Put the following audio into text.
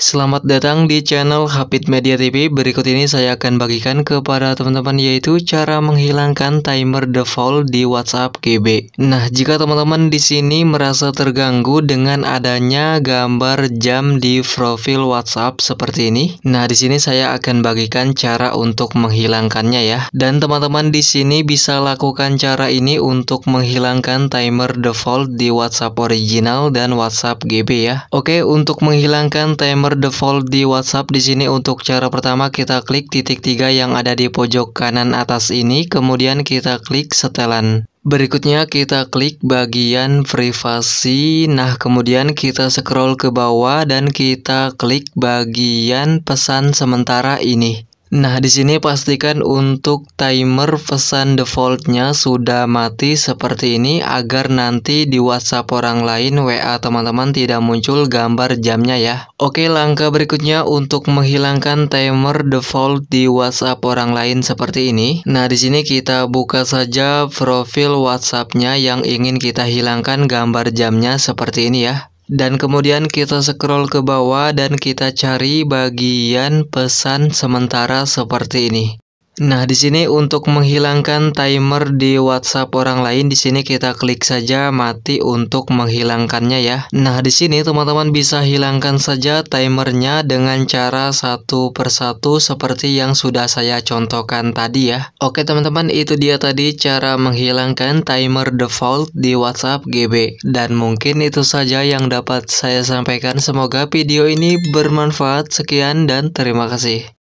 Selamat datang di channel Hapit Media TV. Berikut ini saya akan bagikan kepada teman-teman yaitu cara menghilangkan timer default di WhatsApp GB. Nah, jika teman-teman di sini merasa terganggu dengan adanya gambar jam di profil WhatsApp seperti ini, nah di sini saya akan bagikan cara untuk menghilangkannya ya. Dan teman-teman di sini bisa lakukan cara ini untuk menghilangkan timer default di WhatsApp original dan WhatsApp GB ya. Oke, untuk menghilangkan timer nomor default di WhatsApp di sini untuk cara pertama kita klik titik tiga yang ada di pojok kanan atas ini, kemudian kita klik setelan. Berikutnya kita klik bagian privasi, nah kemudian kita scroll ke bawah dan kita klik bagian pesan sementara ini. Nah, di sini pastikan untuk timer pesan defaultnya sudah mati seperti ini agar nanti di WhatsApp orang lain WA teman-teman tidak muncul gambar jamnya ya. Oke, langkah berikutnya untuk menghilangkan timer default di WhatsApp orang lain seperti ini. Nah, di sini kita buka saja profil WhatsAppnya yang ingin kita hilangkan gambar jamnya seperti ini ya. Dan kemudian kita scroll ke bawah dan kita cari bagian pesan sementara seperti ini. Nah, di sini untuk menghilangkan timer di WhatsApp orang lain, di sini kita klik saja mati untuk menghilangkannya ya. Nah, di sini teman-teman bisa hilangkan saja timernya dengan cara satu persatu seperti yang sudah saya contohkan tadi ya. Oke, teman-teman, itu dia tadi cara menghilangkan timer default di WhatsApp GB. Dan mungkin itu saja yang dapat saya sampaikan. Semoga video ini bermanfaat. Sekian dan terima kasih.